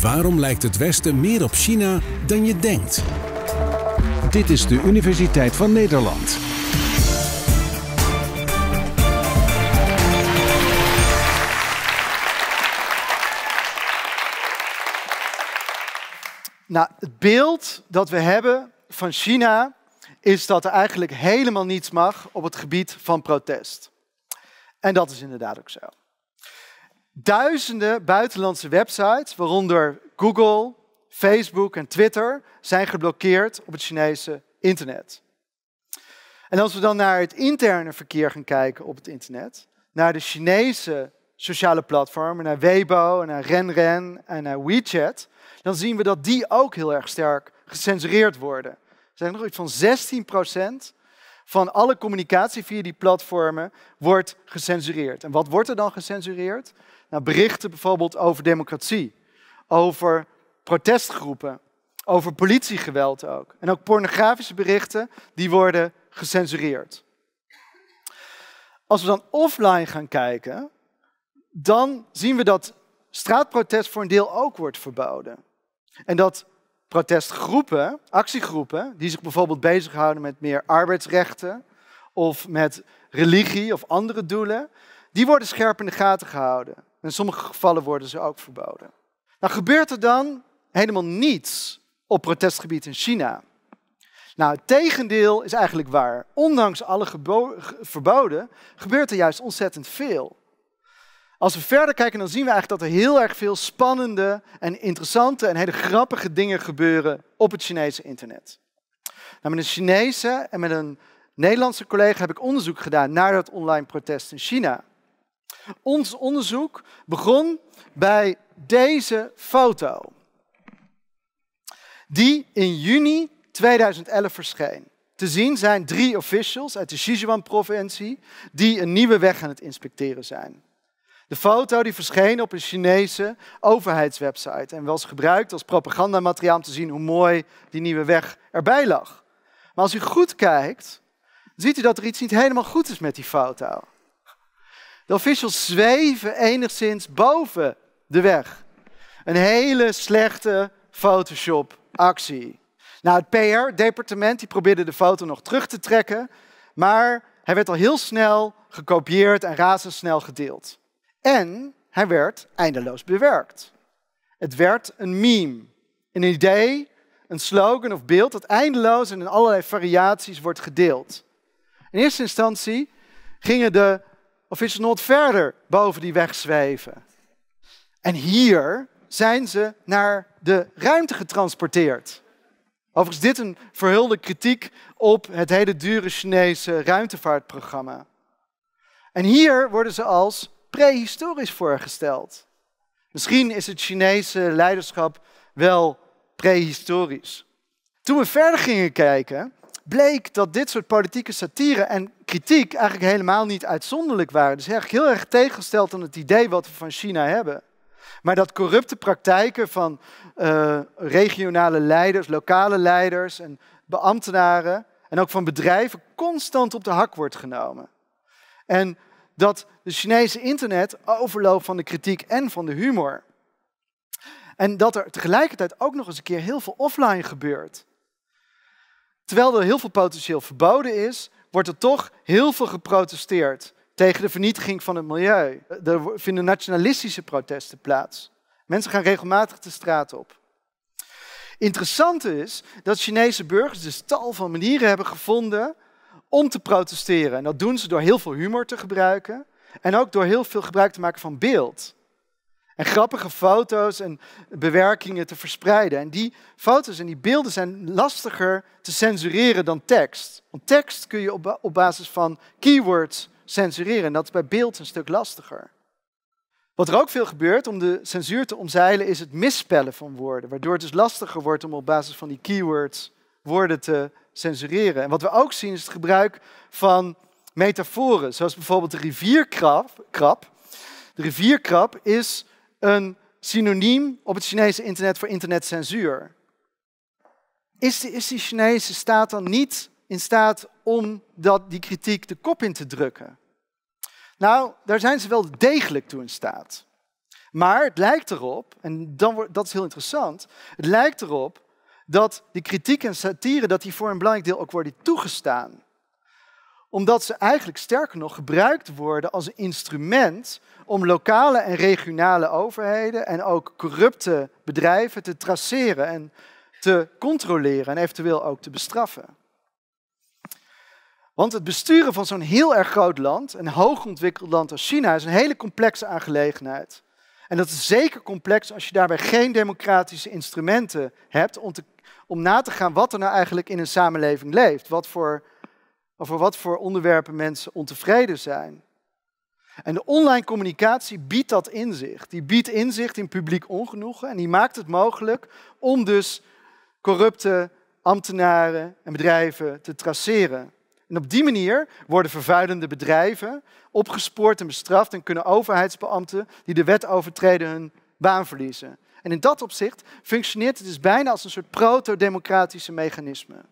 Waarom lijkt het Westen meer op China dan je denkt? Dit is de Universiteit van Nederland. Nou, het beeld dat we hebben van China is dat er eigenlijk helemaal niets mag op het gebied van protest. En dat is inderdaad ook zo. Duizenden buitenlandse websites, waaronder Google, Facebook en Twitter, zijn geblokkeerd op het Chinese internet. En als we dan naar het interne verkeer gaan kijken op het internet, naar de Chinese sociale platformen, naar Weibo en naar RenRen en naar WeChat, dan zien we dat die ook heel erg sterk gecensureerd worden. Er zijn nog iets van 16% van alle communicatie via die platformen wordt gecensureerd. En wat wordt er dan gecensureerd? Nou, berichten bijvoorbeeld over democratie, over protestgroepen, over politiegeweld ook. En ook pornografische berichten, die worden gecensureerd. Als we dan offline gaan kijken, dan zien we dat straatprotest voor een deel ook wordt verboden. En dat protestgroepen, actiegroepen, die zich bijvoorbeeld bezighouden met meer arbeidsrechten of met religie of andere doelen, die worden scherp in de gaten gehouden. In sommige gevallen worden ze ook verboden. Nou gebeurt er dan helemaal niets op protestgebied in China. Nou, het tegendeel is eigenlijk waar. Ondanks alle verboden gebeurt er juist ontzettend veel. Als we verder kijken, dan zien we eigenlijk dat er heel erg veel spannende en interessante en hele grappige dingen gebeuren op het Chinese internet. Nou, met een Chinese en met een Nederlandse collega heb ik onderzoek gedaan naar dat online protest in China. Ons onderzoek begon bij deze foto, die in juni 2011 verscheen. Te zien zijn drie officials uit de Sichuan-provincie die een nieuwe weg aan het inspecteren zijn. De foto die verscheen op een Chinese overheidswebsite en was gebruikt als propagandamateriaal om te zien hoe mooi die nieuwe weg erbij lag. Maar als u goed kijkt, ziet u dat er iets niet helemaal goed is met die foto. De officials zweven enigszins boven de weg. Een hele slechte Photoshop-actie. Nou, het PR-departement probeerde de foto nog terug te trekken, maar hij werd al heel snel gekopieerd en razendsnel gedeeld. En hij werd eindeloos bewerkt. Het werd een meme, een idee, een slogan of beeld dat eindeloos en in allerlei variaties wordt gedeeld. In eerste instantie gingen de officials not verder boven die weg zweven. En hier zijn ze naar de ruimte getransporteerd. Overigens, dit een verhulde kritiek op het hele dure Chinese ruimtevaartprogramma. En hier worden ze als prehistorisch voorgesteld. Misschien is het Chinese leiderschap wel prehistorisch. Toen we verder gingen kijken, bleek dat dit soort politieke satire en kritiek eigenlijk helemaal niet uitzonderlijk waren. Dus eigenlijk heel erg tegengesteld aan het idee wat we van China hebben. Maar dat corrupte praktijken van eh, regionale leiders, lokale leiders en beambtenaren en ook van bedrijven constant op de hak wordt genomen. En dat de Chinese internet overloopt van de kritiek en van de humor. En dat er tegelijkertijd ook nog eens een keer heel veel offline gebeurt. Terwijl er heel veel potentieel verboden is, wordt er toch heel veel geprotesteerd tegen de vernietiging van het milieu. Er vinden nationalistische protesten plaats. Mensen gaan regelmatig de straat op. Interessant is dat Chinese burgers dus tal van manieren hebben gevonden om te protesteren. En dat doen ze door heel veel humor te gebruiken en ook door heel veel gebruik te maken van beeld. En grappige foto's en bewerkingen te verspreiden. En die foto's en die beelden zijn lastiger te censureren dan tekst. Want tekst kun je op, basis van keywords censureren. En dat is bij beeld een stuk lastiger. Wat er ook veel gebeurt om de censuur te omzeilen is het misspellen van woorden. Waardoor het dus lastiger wordt om op basis van die keywords woorden te censureren. En wat we ook zien is het gebruik van metaforen, zoals bijvoorbeeld de rivierkrab. De rivierkrab is een synoniem op het Chinese internet voor internetcensuur. Is die, is die Chinese staat dan niet in staat om dat, die kritiek de kop in te drukken? Nou, daar zijn ze wel degelijk toe in staat. Maar het lijkt erop, en dan, dat is heel interessant, het lijkt erop dat die kritiek en satire, dat die voor een belangrijk deel ook worden toegestaan. Omdat ze eigenlijk sterker nog gebruikt worden als een instrument om lokale en regionale overheden en ook corrupte bedrijven te traceren en te controleren en eventueel ook te bestraffen. Want het besturen van zo'n heel erg groot land, een hoogontwikkeld land als China, is een hele complexe aangelegenheid. En dat is zeker complex als je daarbij geen democratische instrumenten hebt om te om na te gaan wat er nou eigenlijk in een samenleving leeft. Wat voor, over wat voor onderwerpen mensen ontevreden zijn. En de online communicatie biedt dat inzicht. Die biedt inzicht in publiek ongenoegen en die maakt het mogelijk om dus corrupte ambtenaren en bedrijven te traceren. En op die manier worden vervuilende bedrijven opgespoord en bestraft en kunnen overheidsbeambten die de wet overtreden hun baan verliezen. En in dat opzicht functioneert het dus bijna als een soort proto-democratische mechanisme.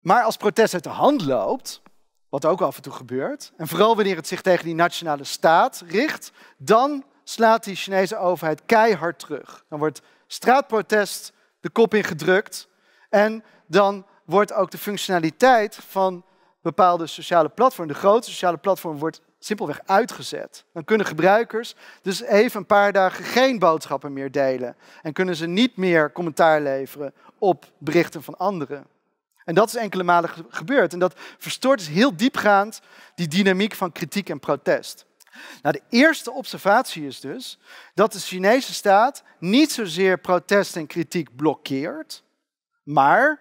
Maar als protest uit de hand loopt, wat ook af en toe gebeurt, en vooral wanneer het zich tegen die nationale staat richt, dan slaat die Chinese overheid keihard terug. Dan wordt straatprotest de kop ingedrukt en dan wordt ook de functionaliteit van bepaalde sociale platformen, de grote sociale platformen, wordt simpelweg uitgezet. Dan kunnen gebruikers dus even een paar dagen geen boodschappen meer delen en kunnen ze niet meer commentaar leveren op berichten van anderen. En dat is enkele malen gebeurd en dat verstoort dus heel diepgaand die dynamiek van kritiek en protest. Nou, de eerste observatie is dus dat de Chinese staat niet zozeer protest en kritiek blokkeert, maar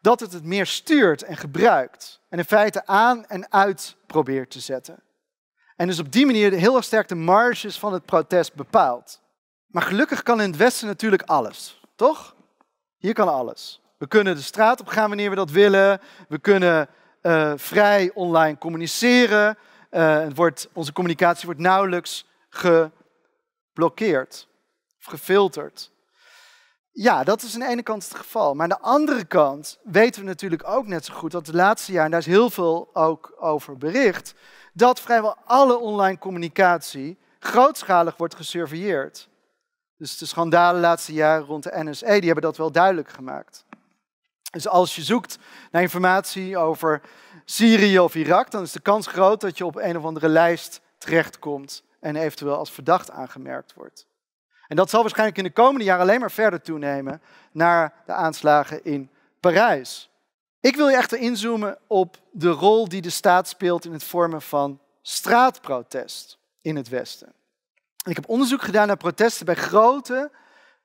dat het het meer stuurt en gebruikt en in feite aan en uit probeert te zetten. En dus op die manier heel erg sterk de marges van het protest bepaalt. Maar gelukkig kan in het Westen natuurlijk alles, toch? Hier kan alles. We kunnen de straat op gaan wanneer we dat willen. We kunnen eh, vrij online communiceren. Eh, het wordt, onze communicatie wordt nauwelijks geblokkeerd of gefilterd. Ja, dat is aan de ene kant het geval. Maar aan de andere kant weten we natuurlijk ook net zo goed dat de laatste jaren, daar is heel veel ook over bericht, dat vrijwel alle online communicatie grootschalig wordt gesurveilleerd. Dus de schandalen de laatste jaren rond de NSA, die hebben dat wel duidelijk gemaakt. Dus als je zoekt naar informatie over Syrië of Irak, dan is de kans groot dat je op een of andere lijst terechtkomt en eventueel als verdacht aangemerkt wordt. En dat zal waarschijnlijk in de komende jaren alleen maar verder toenemen naar de aanslagen in Parijs. Ik wil je echter inzoomen op de rol die de staat speelt in het vormen van straatprotest in het Westen. Ik heb onderzoek gedaan naar protesten bij grote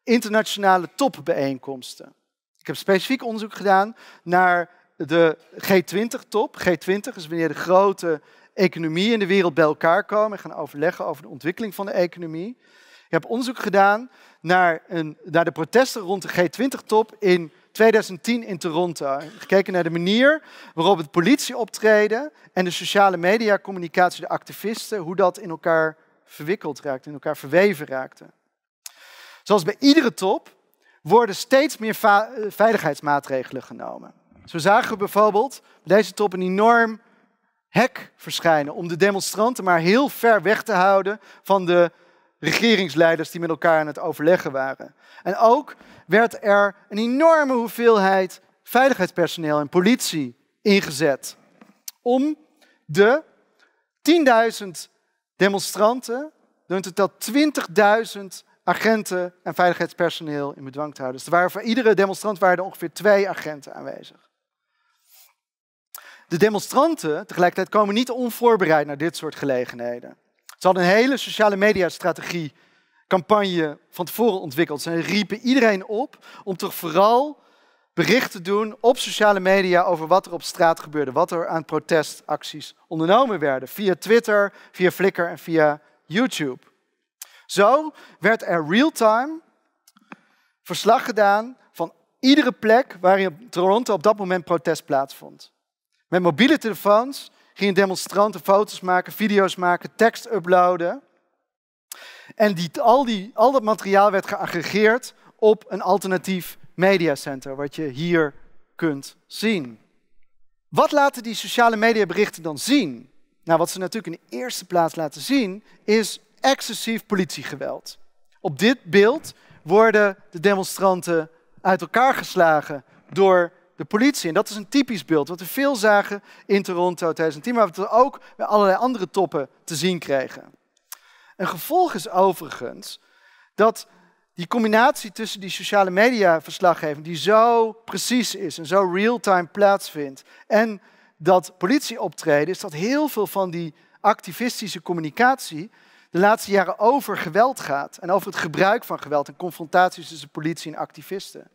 internationale topbijeenkomsten. Ik heb specifiek onderzoek gedaan naar de G20-top. G20 is wanneer de grote economieën in de wereld bij elkaar komen en gaan overleggen over de ontwikkeling van de economie. Ik heb onderzoek gedaan naar, een, naar de protesten rond de G20-top in 2010 in Toronto. Gekeken naar de manier waarop het politie en de sociale media, communicatie, de activisten, hoe dat in elkaar verwikkeld raakte, in elkaar verweven raakte. Zoals bij iedere top worden steeds meer eh, veiligheidsmaatregelen genomen. Zo zagen we bijvoorbeeld bij deze top een enorm hek verschijnen om de demonstranten maar heel ver weg te houden van de regeringsleiders die met elkaar aan het overleggen waren. En ook werd er een enorme hoeveelheid veiligheidspersoneel en politie ingezet om de 10.000 demonstranten door totaal 20.000 agenten en veiligheidspersoneel in bedwang te houden. Dus er waren voor iedere demonstrant waren er ongeveer twee agenten aanwezig. De demonstranten tegelijkertijd komen niet onvoorbereid naar dit soort gelegenheden. Ze hadden een hele sociale mediastrategie campagne van tevoren ontwikkeld. Ze riepen iedereen op om toch vooral bericht te doen op sociale media over wat er op straat gebeurde, wat er aan protestacties ondernomen werden via Twitter, via Flickr en via YouTube. Zo werd er real-time verslag gedaan van iedere plek waar in Toronto op dat moment protest plaatsvond. Met mobiele telefoons gingen demonstranten foto's maken, video's maken, tekst uploaden. En die, al, die, al dat materiaal werd geaggregeerd op een alternatief mediacenter, wat je hier kunt zien. Wat laten die sociale mediaberichten dan zien? Nou, wat ze natuurlijk in de eerste plaats laten zien, is excessief politiegeweld. Op dit beeld worden de demonstranten uit elkaar geslagen door de politie. En dat is een typisch beeld wat we veel zagen in Toronto 2010, maar wat we ook bij allerlei andere toppen te zien kregen. Een gevolg is overigens dat die combinatie tussen die sociale media verslaggeving, die zo precies is en zo real-time plaatsvindt, en dat politieoptreden, is dat heel veel van die activistische communicatie de laatste jaren over geweld gaat en over het gebruik van geweld en confrontaties tussen politie en activisten.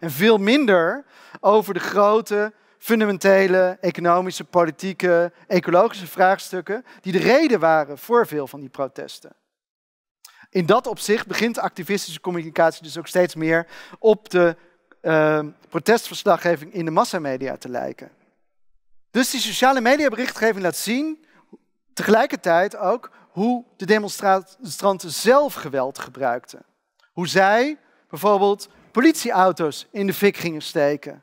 En veel minder over de grote, fundamentele, economische, politieke, ecologische vraagstukken die de reden waren voor veel van die protesten. In dat opzicht begint activistische communicatie dus ook steeds meer op de ehm, protestverslaggeving in de massamedia te lijken. Dus die sociale mediaberichtgeving laat zien, tegelijkertijd ook, hoe de demonstranten zelf geweld gebruikten. Hoe zij bijvoorbeeld politieauto's in de fik gingen steken.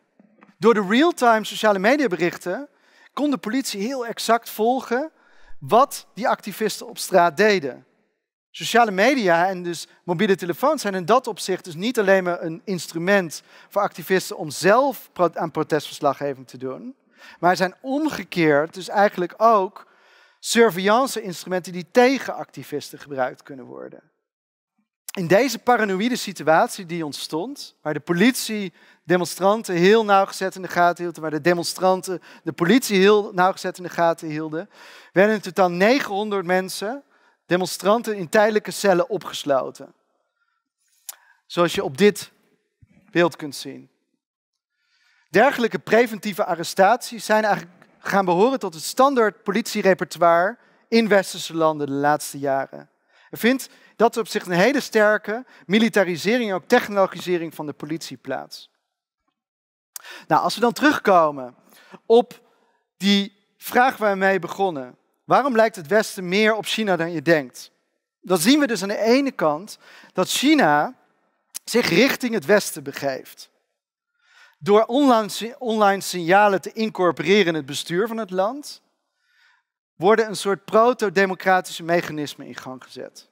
Door de real-time sociale media berichten kon de politie heel exact volgen wat die activisten op straat deden. Sociale media en dus mobiele telefoons zijn in dat opzicht dus niet alleen maar een instrument voor activisten om zelf aan protestverslaggeving te doen, maar zijn omgekeerd dus eigenlijk ook surveillance-instrumenten die tegen activisten gebruikt kunnen worden in deze paranoïde situatie die ontstond, waar de politie demonstranten heel nauwgezet in de gaten hield, waar de demonstranten de politie heel nauwgezet in de gaten hielden, werden in totaal 900 mensen, demonstranten, in tijdelijke cellen opgesloten. Zoals je op dit beeld kunt zien. Dergelijke preventieve arrestaties zijn eigenlijk gaan behoren tot het standaard politierepertoire in westerse landen de laatste jaren vindt dat er op zich een hele sterke militarisering en ook technologisering van de politie plaats. Nou, als we dan terugkomen op die vraag waar we mee begonnen. Waarom lijkt het Westen meer op China dan je denkt? Dan zien we dus aan de ene kant dat China zich richting het Westen begeeft. Door online, online signalen te incorporeren in het bestuur van het land worden een soort proto-democratische mechanismen in gang gezet.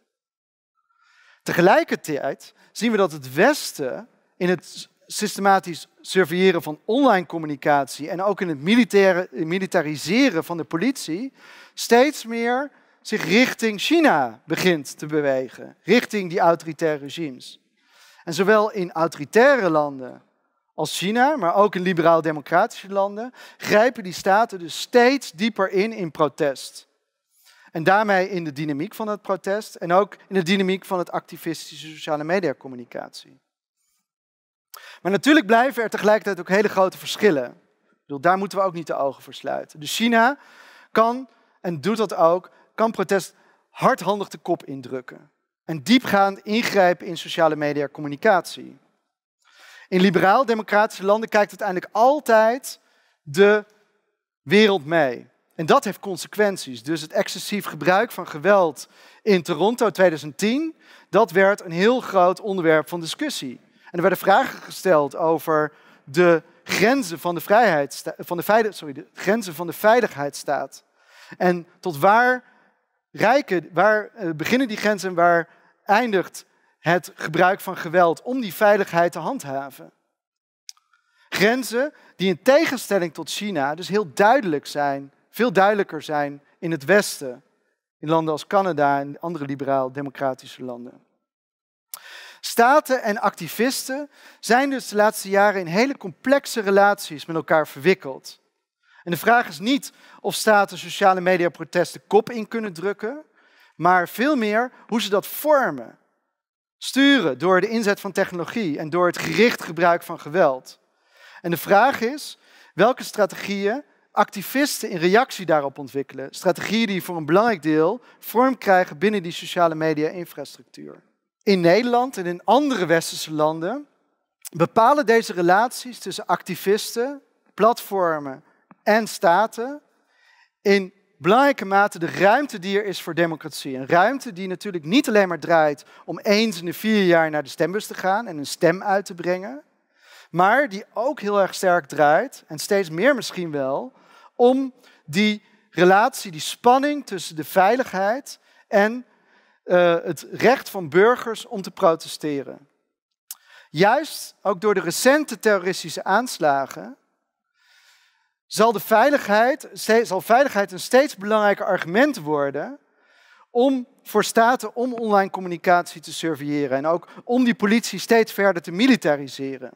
Tegelijkertijd zien we dat het Westen in het systematisch surveilleren van online communicatie en ook in het militaire, militariseren van de politie steeds meer zich richting China begint te bewegen, richting die autoritaire regimes. En zowel in autoritaire landen als China, maar ook in liberaal-democratische landen, grijpen die staten dus steeds dieper in in protest. En daarmee in de dynamiek van het protest en ook in de dynamiek van het activistische sociale mediacommunicatie. Maar natuurlijk blijven er tegelijkertijd ook hele grote verschillen. Ik bedoel, daar moeten we ook niet de ogen voor sluiten. Dus China kan, en doet dat ook, kan protest hardhandig de kop indrukken. En diepgaand ingrijpen in sociale media communicatie. In liberaal-democratische landen kijkt uiteindelijk altijd de wereld mee. En dat heeft consequenties. Dus het excessief gebruik van geweld in Toronto 2010, dat werd een heel groot onderwerp van discussie. En er werden vragen gesteld over de grenzen van de, vrijheid, van de, sorry, de, grenzen van de veiligheidsstaat. En tot waar, rijken, waar eh, beginnen die grenzen en waar eindigt het gebruik van geweld om die veiligheid te handhaven. Grenzen die in tegenstelling tot China dus heel duidelijk zijn, veel duidelijker zijn in het Westen, in landen als Canada en andere liberaal-democratische landen. Staten en activisten zijn dus de laatste jaren in hele complexe relaties met elkaar verwikkeld. En de vraag is niet of staten sociale mediaprotesten kop in kunnen drukken, maar veel meer hoe ze dat vormen sturen door de inzet van technologie en door het gericht gebruik van geweld. En de vraag is welke strategieën activisten in reactie daarop ontwikkelen. Strategieën die voor een belangrijk deel vorm krijgen binnen die sociale media-infrastructuur. In Nederland en in andere westerse landen bepalen deze relaties tussen activisten, platformen en staten in belangrijke mate de ruimte die er is voor democratie. Een ruimte die natuurlijk niet alleen maar draait om eens in de vier jaar naar de stembus te gaan en een stem uit te brengen, maar die ook heel erg sterk draait, en steeds meer misschien wel, om die relatie, die spanning tussen de veiligheid en eh, het recht van burgers om te protesteren. Juist ook door de recente terroristische aanslagen zal, de veiligheid, zal veiligheid een steeds belangrijker argument worden om voor staten om online communicatie te surveilleren en ook om die politie steeds verder te militariseren.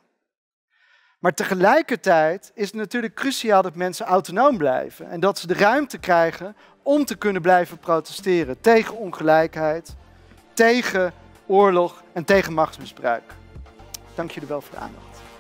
Maar tegelijkertijd is het natuurlijk cruciaal dat mensen autonoom blijven en dat ze de ruimte krijgen om te kunnen blijven protesteren tegen ongelijkheid, tegen oorlog en tegen machtsmisbruik. Dank jullie wel voor de aandacht.